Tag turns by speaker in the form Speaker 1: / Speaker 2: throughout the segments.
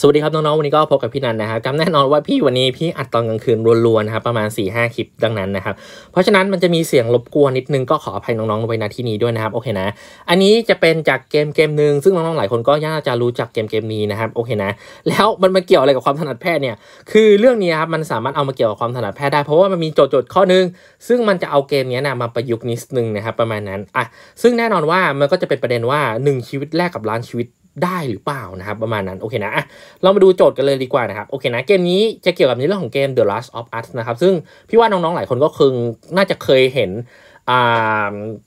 Speaker 1: สวัสดีครับ น้อง ๆ วันนี้ก็พบกับพี่นันนะครับจำแน่นอนว่าพี่วันนี้พี่อัดตอนกลางคืนรัวๆนะครับประมาณ4ี่ห้าคลิป ดังนั้นนะครับ เพราะฉะนั้นมันจะมีเสียงรบกวนนิดนึงก็ขออภัยน้องๆไวนาที่นี้ด้วยนะครับโอเคนะอันนี้จะเป็นจากเกมเกมหนึ่งซึ่งน้องๆหลายคนก็ย่าจะรู้จักเกมเกมนี้นะครับโอเคนะแล้วมันมาเกี่ยวอะไรกับความถนัดแพทย์เนี่ย คือเรื่องนี้ครับมันสามารถเอามาเกี่ยวกับความถนัดแพทย์ได้เพราะว่ามันมีโจทย์ข้อนึง ซึ่งมันจะเอาเกมนี้นะมาประยุกต์นิดนึงนะครับประมาณนั้นอ่ะซึ่งแน่นอนว่ามันก็จะเป็นประเด็นว่า 1 ชีวิตแรกกับล้านชีวิตได้หรือเปล่านะครับประมาณนั้นโอเคนะเรามาดูโจทย์กันเลยดีกว่านะครับโอเคนะเกมนี้จะเกี่ยวกับในเรื่องของเกม The Last of Us นะครับซึ่งพี่ว่าน้องๆหลายคนก็คงน่าจะเคยเห็น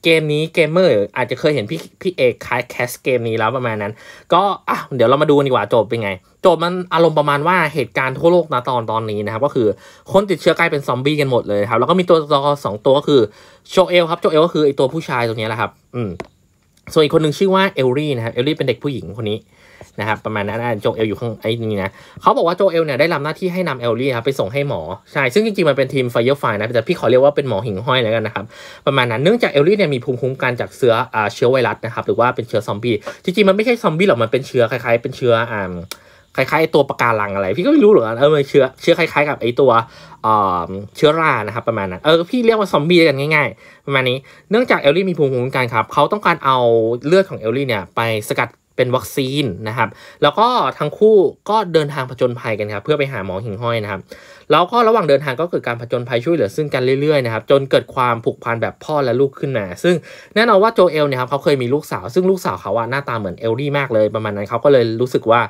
Speaker 1: เกมนี้เกมเมอร์อาจจะเคยเห็นพี่พี่เอกคายแคสเกมนี้แล้วประมาณนั้นก็อ่ะเดี๋ยวเรามาดูกันดีกว่าโจทย์เป็นไง โจทย์มันอารมณ์ประมาณว่าเหตุการณ์ทั่วโลกนะตอนตอนนี้นะครับก็คือคนติดเชื้อกลายเป็นซอมบี้กันหมดเลยครับแล้วก็มีตัวละครสองตัวก็คือโชเอลครับโชเอลก็คือไอตัวผู้ชายตัวนี้แหละครับ อืมส่วนอีกคนหนึ่งชื่อว่าเอลลี่นะครับเอลลี่เป็นเด็กผู้หญิงคนนี้นะครับประมาณนั้นโจเอลอยู่ข้างไอ้นี่นะเขาบอกว่าโจเอลเนี่ยได้รับหน้าที่ให้นำเอลลี่ครับไปส่งให้หมอใช่ ซึ่งจริงๆ มันเป็นทีมไฟเยอร์ไฟนะแต่พี่ขอเรียกว่าเป็นหมอหิ่งห้อยแล้วกันนะครับประมาณนั้นเนื่องจากเอลลี่เนี่ยมีภูมิคุ้มกันจากเชื้อเชื้อไวรัสนะครับหรือว่าเป็นเชื้อซอมบี้จริง ๆมันไม่ใช่ซอมบี้หรอกมันเป็นเชื้อคล้ายๆเป็นเชื้ออ่าคล้ายๆตัวปะการังอะไร พี่ก็ไม่รู้หรอกนะเออเชื้อเชื้อคล้ายๆกับไอตัวเชื้อรานะครับประมาณนั้นเออพี่เรียกว่าซอมบี้กันง่าย ๆ ประมาณนี้เนื่องจากเอลลี่มีภูมิคุ้มกันครับเขาต้องการเอาเลือดของเอลลี่เนี่ยไปสกัดเป็นวัคซีนนะครับแล้วก็ทั้งคู่ก็เดินทางผจญภัยกันครับเพื่อไปหาหมอหิ่งห้อยนะครับแล้วก็ระหว่างเดินทางก็เกิดการผจญภัยช่วยเหลือซึ่งกันเรื่อยๆนะครับจนเกิดความผูกพันแบบพ่อและลูกขึ้นมาซึ่งแน่นอนว่าโจเอลเนี่ยครับเขาเคยมีลูกสาวซึ่งลูกสาวเขาอะหน้าตาเหมือนเอลลี่มากเลยประมาณนั้นเขาก็เลยรู้สึกว่า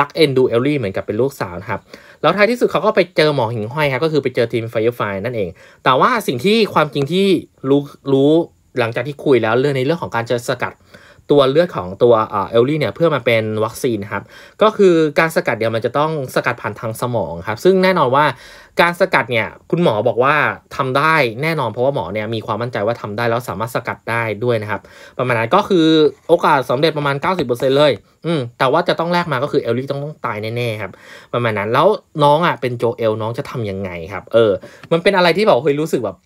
Speaker 1: รักเอ็นดูเอลลี่เหมือนกับเป็นลูกสาวครับ แล้วท้ายที่สุดเขาก็ไปเจอหมอหิงห้อยครับ ก็คือไปเจอทีมไฟฟายนั่นเอง แต่ว่าสิ่งที่ความจริงที่รู้รู้หลังจากที่คุยแล้ว เรื่องในเรื่องของการจะสกัดตัวเลือดของตัวเอลลี่เนี่ยเพื่อมาเป็นวัคซีนครับก็คือการสกัดเดียวมันจะต้องสกัดผ่านทางสมองครับ ซึ่งแน่นอนว่าการสกัดเนี่ยคุณหมอบอกว่าทำได้แน่นอนเพราะว่าหมอเนี่ยมีความมั่นใจว่าทำได้แล้วสามารถสกัดได้ด้วยนะครับ ประมาณนั้นก็คือโอกาสสำาเร็จประมาณ 90%เลย อืมแต่ว่าจะต้องแลกมาก็คือเอลลี่ต้องตายแน่ๆครับ ประมาณนั้นแล้วน้องอ่ะเป็นโจเอลน้องจะทํำยังไงครับเออมันเป็นอะไรที่บอกเฮ้ยรู้สึกแบบ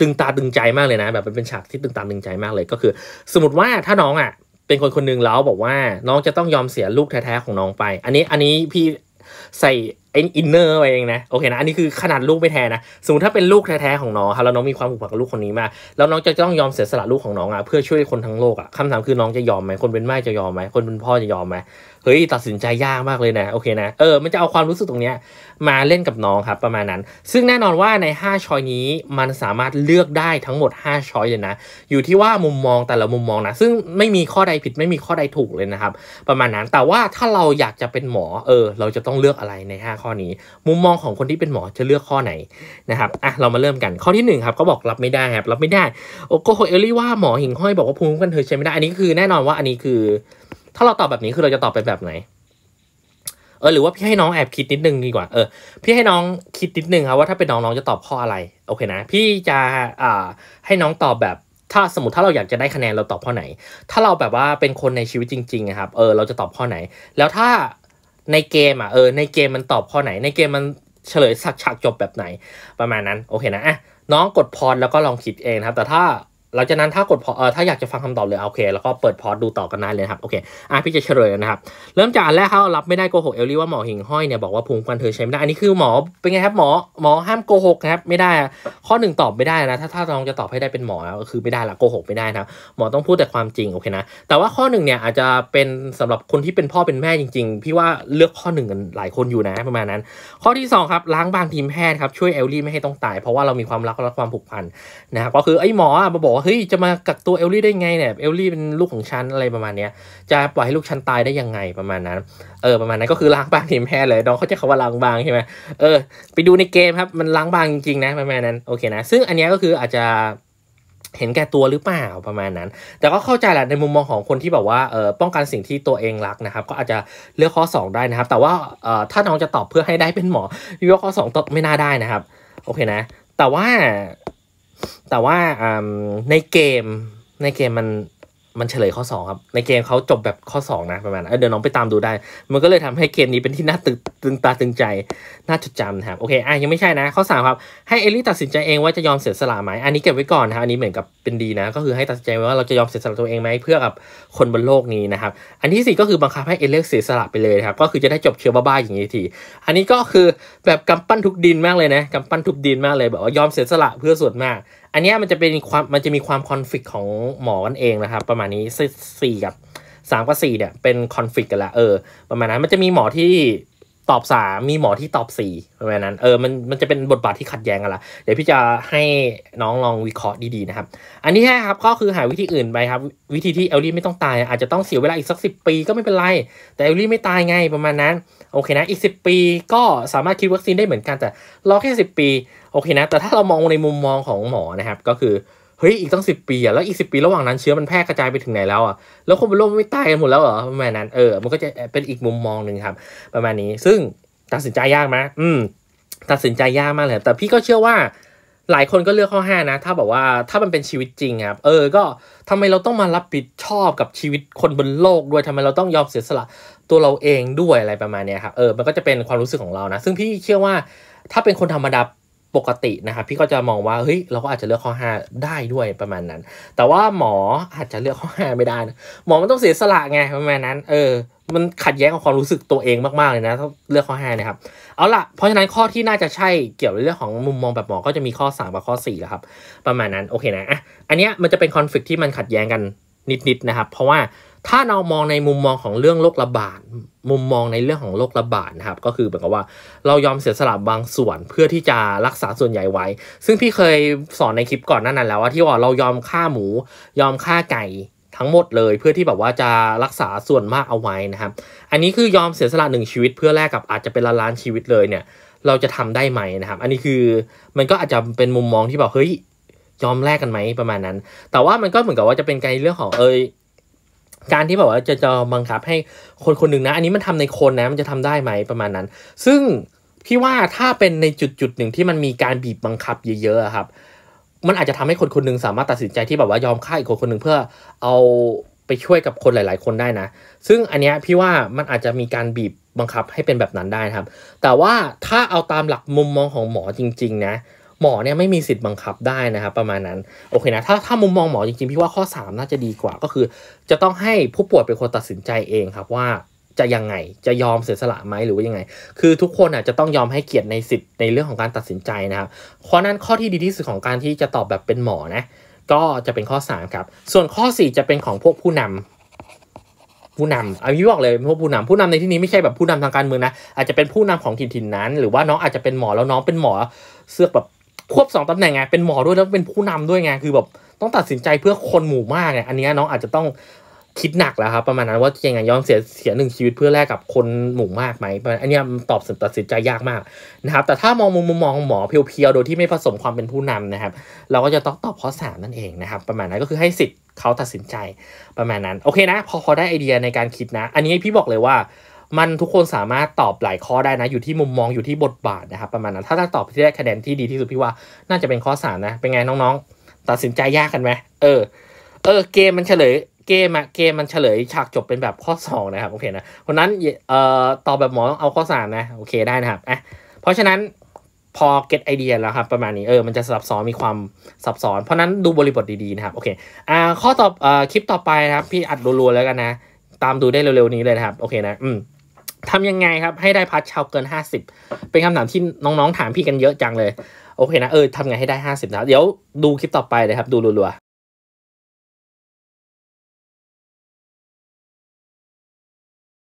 Speaker 1: ตึงตาตึงใจมากเลยนะ แบบเป็นฉากที่ตึงตาตึงใจมากเลยก็คือ สมมติว่าถ้าน้องอ่ะเป็นคนคนหนึ่งแล้ว บอกว่าน้องจะต้องยอมเสียลูกแท้ ๆ ของน้องไป อันนี้อันนี้พี่ใส่ไอนอินเนอร์ไปเองนะโอเคนะอันนี้คือขนาดลูกไม่แท้นะสมมติถ้าเป็นลูกแท้ๆของน้องครับแล้วน้องมีความผูกพันกับลูกคนนี้มาแล้วน้องจะต้องยอมเสียสละลูกของน้องอ่ะเพื่อช่วยคนทั้งโลกอ่ะคำถามคือน้องจะยอมไหมคนเป็นแม่จะยอมไหมคนเป็นพ่อจะยอมไหมเฮ้ยตัดสินใจยากมากเลยนะโอเคนะเออมันจะเอาความรู้สึกตรงเนี้ยมาเล่นกับน้องครับประมาณนั้น ซึ่งแน่นอนว่าใน5ช้อยนี้มันสามารถเลือกได้ทั้งหมด5ช้อยเลยนะอยู่ที่ว่ามุมมองแต่ละมุมมองนะซึ่งไม่มีข้อใดผิดไม่มีข้อใดถูกเลยนะครับประมาณนั้นแต่ว่าถ้าเราอยากจะเป็นหมอเออเราจะต้องเลือกอะไรใน5ข้อนี้มุมมองของคนที่เป็นหมอจะเลือกข้อไหนนะครับอ่ะเรามาเริ่มกันข้อที่1ครับ ก็บอกรับไม่ได้ครับรับไม่ได้โอโกโฮเอลลี่ว่าหมอหิงห้อยบอกว่าภูมิคุ้มกันเธอใช้ไม่ได้อันนี้คือแน่นอนว่าอันนี้คือ ถ้าเราตอบแบบนี้คือเราจะตอบเป็นแบบไหนเออหรือว่าพี่ให้น้องแอบคิดนิดนึงดีกว่าเออ พี่ให้น้องคิดนิดนึงครับว่าถ้าเป็นน้องน้องจะตอบข้ออะไรโอเคนะพี่จะอ่าให้น้องตอบแบบ ถ้าสมมติถ้าเราอยากจะได้คะแนนเราตอบข้อไหน ถ้าเราแบบว่าเป็นคนในชีวิตจริงๆครับเออเราจะตอบข้อไหน แล้วถ้าในเกมอ่ะเออในเกมมันตอบข้อไหน ในเกมมันเฉลยสักฉากจบแบบไหน ประมาณนั้น โอเคนะอ่ะน้องกดพรแล้วก็ลองคิดเองครับ แต่ถ้าหลังจากนั้นถ้ากดพอเอถ้าอยากจะฟังคำตอบเลยโอเค แล้วก็เปิดพอดดูต่อกันได้เลยครับโอเคอ่ะพี่จะเฉลยนะครับเริ่มจากอันแรกเขารับไม่ได้โกหกเอลลี่ว่าหมอหิ่งห้อยเนี่ยบอกว่าภูมิกันเธอใช้ไม่ได้อันนี้คือหมอเป็นไงครับหมอหมอห้ามโกหกครับไม่ได้ ข้อหนึ่งตอบไม่ได้นะถ้าถ้าน้องจะตอบให้ได้เป็นหมอก็คือไม่ได้ละโกหกไม่ได้นะหมอต้องพูดแต่ความจริงโอเคนะแต่ว่าข้อหนึ่งเนี่ยอาจจะเป็นสำหรับคนที่เป็นพ่อเป็นแม่จริงๆ พี่ว่าเลือกข้อหนึ่งกันหลายคนอยู่นะประมาณนั้น ข้อที่ 2 ครับล้างบางทีมแพทย์ครับช่วยเอลลี่ไม่ให้ต้องตายเพราะว่าเรามีความรักและความผูกพันนะครับก็คือไอ้หมอมาบอกว่าเฮ้ยจะมากักตัวเอลลี่ได้ไงเนี่ยเอลลี่เป็นลูกของฉันอะไรประมาณเนี้ยจะปล่อยให้ลูกฉันตายได้ยังไงประมาณนั้น เออประมาณนั้นก็คือล้างบางทีมแพ้เลยน้องเขาจะเขาว่าล้างบางใช่ไหมเออ ไปดูในเกมครับมันล้างบางจริงๆนะประมาณนั้นโอเคนะซึ่งอันนี้ก็คืออาจจะเห็นแก่ตัวหรือเปล่าประมาณนั้น แต่ก็เข้าใจแหละในมุมมองของคนที่แบบว่าเออป้องกันสิ่งที่ตัวเองรักนะครับ ก็อาจจะเลือกข้อ 2 ได้นะครับแต่ว่าเออถ้าน้องจะตอบเพื่อให้ได้เป็นหมอพี่ว่าข้อ 2 ตอบไม่น่าได้นะครับโอเคนะ แต่ว่าแต่ว่าในเกมในเกมมันมันเฉลยข้อสองครับ ในเกมเขาจบแบบข้อสองนะประมาณนเดี๋ยวน้องไปตามดูได้ มันก็เลยทำให้เกมนี้เป็นที่น่าตึงตึงตาตึงใจน่าจดจำนะครับ โอเคอ่ะยังไม่ใช่นะข้อสามครับ ให้เอลี่ตัดสินใจเองว่าจะยอมเสียสละไหม อันนี้เก็บไว้ก่อนนะอันนี้เหมือนกับเป็นดีนะก็คือให้ตัดสินใจว่าเราจะยอมเสียสละตัวเองไหม เพื่อกับคนบนโลกนี้นะครับอันที่สี่ก็คือบังคับให้เอเลี่เสียสละไปเลยครับก็คือจะได้จบเชียอบ้าๆอย่างนี้ทีอันนี้ก็คือแบบกำปั้นทุกดินมากเลยนะกำปั้นทุกดินมากเลยแบบว่ายอมเสียสละเพื่อส่วนมากอันนี้มันจะเป็นความมันจะมีความคอนฟ lict ของหมอกันเองนะครับประมาณนี้สี่กับสามกับสี่เนี่ย เป็นคอนฟ lict กันละเออ ประมาณนั้นมันจะมีหมอที่ตอบสามมีหมอที่ตอบสี่ประมาณนั้นเออมันมันจะเป็นบทบาทที่ขัดแย้งกันละเดี๋ยวพี่จะให้น้องลองวิเคราะห์ดี ๆ นะครับ อันที่แค่ครับ ก็คือหาวิธีอื่นไปครับ วิธีที่เอลลี่ไม่ต้องตาย อาจจะต้องเสียเวลาอีกสักสิบปีก็ไม่เป็นไร แต่เอลลี่ไม่ตายไงประมาณนั้น โอเคนะอีกสิบปีก็สามารถคิดวัคซีนได้เหมือนกันแต่รอแค่สิบปีโอเคนะแต่ถ้าเรามองในมุมมองของหมอนะครับก็คือเฮ้ย อีกตั้งสิบปีอ่ะแล้วอีกสิปีระหว่างนั้นเชื้อมันแพร่กระจายไปถึงไหนแล้วอ่ะแล้วคนบนโลกไม่ตายกันหมดแล้วเหรอประมาณนั้นเออมันก็จะเป็นอีกมุมมองหนึ่งครับ ประมาณนี้ ซึ่งตัดสินใจยากไหมอืมตัดสินใจยากมากเลยแต่พี่ก็เชื่อว่าหลายคนก็เลือกข้อ5นะ ถ้าแบบว่าถ้ามันเป็นชีวิตจริงครับ เออก็ทำไมเราต้องมารับผิดชอบกับชีวิตคนบนโลกด้วยทำไมเราต้องยอมเสียสละตัวเราเองด้วยอะไรประมาณนี้ครับเออมันก็จะเป็นความรู้สึกของเรานะซึ่งพี่เชื่อว่าถ้าเป็นคนธรรมดาปกตินะครับ พี่ก็จะมองว่าเฮ้ยเราก็อาจจะเลือกข้อ 5 ได้ด้วยประมาณนั้น แต่ว่าหมออาจจะเลือกข้อ 5 ไม่ได้นะหมอมันต้องเสียสละไงประมาณนั้นเออมันขัดแย้งกับความรู้สึกตัวเองมากๆเลยนะถ้าเลือกข้อ5นะครับเอาล่ะเพราะฉะนั้นข้อที่น่าจะใช่เกี่ยวกับเรื่องของมุมมองแบบหมอก็จะมีข้อ3กับข้อ4แล้วครับประมาณนั้นโอเคนะอ่ะอันเนี้ยมันจะเป็นคอนฟ lict ที่มันขัดแย้งกันนิดๆนนะครับ เพราะว่าถ้าเรามองในมุมมองของเรื่องโรคระบาด มุมมองในเรื่องของโรคระบาดนะครับ ก็คือเหมือนกับว่าเรายอมเสียสละบางส่วนเพื่อที่จะรักษาส่วนใหญ่ไว้ ซึ่งพี่เคยสอนในคลิปก่อนนน้นนั้นแล้วว่า ที่ว่าเรายอมฆ่าหมูยอมฆ่าไก่ทั้งหมดเลยเพื่อที่แบบว่าจะรักษาส่วนมากเอาไว้นะครับ อันนี้คือยอมเสียสละหนึ่งชีวิต เพื่อแลกกับอาจจะเป็นล้านชีวิตเลยเนี่ยเราจะทำได้ไหมนะครับ อันนี้คือมันก็อาจจะเป็นมุมมองที่แบบเฮ้ยยอมแลกกันไหมประมาณนั้น แต่ว่ามันก็เหมือนกับว่าจะเป็นการเรื่องของเอย การที่แบบว่าจะจะบังคับให้คนคนหนึ่งนะ อันนี้มันทำในคนนะมันจะทำได้ไหมประมาณนั้น ซึ่งพี่ว่าถ้าเป็นในจุดจุดหนึ่งที่มันมีการบีบบังคับเยอะๆครับ มันอาจจะทำให้คนคนนึงสามารถตัดสินใจที่แบบว่ายอมฆ่าอีกคนคนหนึ่งเพื่อเอาไปช่วยกับคนหลาย ๆคนได้นะ ซึ่งอันเนี้ยพี่ว่ามันอาจจะมีการบีบบังคับให้เป็นแบบนั้นได้ครับ แต่ว่าถ้าเอาตามหลักมุมมองของหมอจริง ๆ นะหมอเนี่ยไม่มีสิทธิ์บังคับได้นะครับประมาณนั้นโอเคนะถ้าถ้ามุมมองหมอจริงๆพี่ว่าข้อ 3 น่าจะดีกว่าก็คือ จะต้องให้ผู้ป่วยเป็นคนตัดสินใจเองครับว่าจะยังไงจะยอมเสียสละไหมหรือว่ายังไง คือทุกคนอ่ะจะต้องยอมให้เกียรติในสิทธิ์ในเรื่องของการตัดสินใจนะครับ เพราะนั้นข้อที่ดีที่สุดของการที่จะตอบแบบเป็นหมอนะก็จะเป็นข้อ3ครับส่วนข้อ4จะเป็นของพวกผู้นำ ผู้นำอันนี้บอกเลยพวกผู้นำผู้นำในที่นี้ไม่ใช่แบบผู้นำทางการเมืองนะอาจจะเป็นผู้นำของถิ่นถิ่นนั้น หรือว่าน้องอาจจะเป็นหมอแล้วน้องเป็นหมอเสื้อแบบควบสองตำแหน่งไง เป็นหมอด้วยแล้วเป็นผู้นำด้วยไงคือแบบต้องตัดสินใจเพื่อคนหมู่มากไงอันนี้น้องอาจจะต้องคิดหนักแล้วครับ ประมาณนั้นว่ายังไงยอมเสียเสียหนึ่งชีวิตเพื่อแลกกับคนหมู่มากไหมอันนี้ตอบสินตัดสินใจยากมากนะครับแต่ถ้ามองมุมมองหมอเพียวๆโดยที่ไม่ผสมความเป็นผู้นำนะครับเราก็จะต้องตอบข้อสามนั่นเองนะครับประมาณนั้นก็คือให้สิทธิ์เขาตัดสินใจประมาณนั้นโอเคนะพอพอได้ไอเดียในการคิดนะ อันนี้พี่บอกเลยว่ามันทุกคนสามารถตอบหลายข้อได้นะอยู่ที่มุมมองอยู่ที่บทบาทนะครับประมาณนั้นถ้าจะตอบที่ได้คะแนนที่ดีที่สุดพี่ว่าน่าจะเป็นข้อสามนะเป็นไงน้องๆ ตัดสินใจยากกันไหมเออเออเกมมันเฉลยเกมอะเกมมันเฉลยฉากจบเป็นแบบข้อสองนะครับโอเคนะเพราะนั้นเอ่อตอบแบบหมอเอาข้อสามนะโอเคได้นะครับอ่ะเพราะฉะนั้นพอเก็ตไอเดียแล้วครับประมาณนี้เออ มันจะซับซ้อนมีความซับซ้อน เพราะนั้นดูบริบทดีๆนะครับโอเคอ่าข้อตบเอ่าคลิปต่อไปนะครับพี่อัดรัวๆแล้วกันนะ ตามดูได้เร็วๆนี้เลยนะครับโอเคนะอืมทำยังไงครับ ให้ได้พัดชาวเกิน 50 เป็นคำถามที่น้องๆถามพี่กันเยอะจังเลย โอเคนะ เออทำไงให้ได้ 50นะเดี๋ยวดูคลิปต่อไปเลยครับ ดูรัวๆ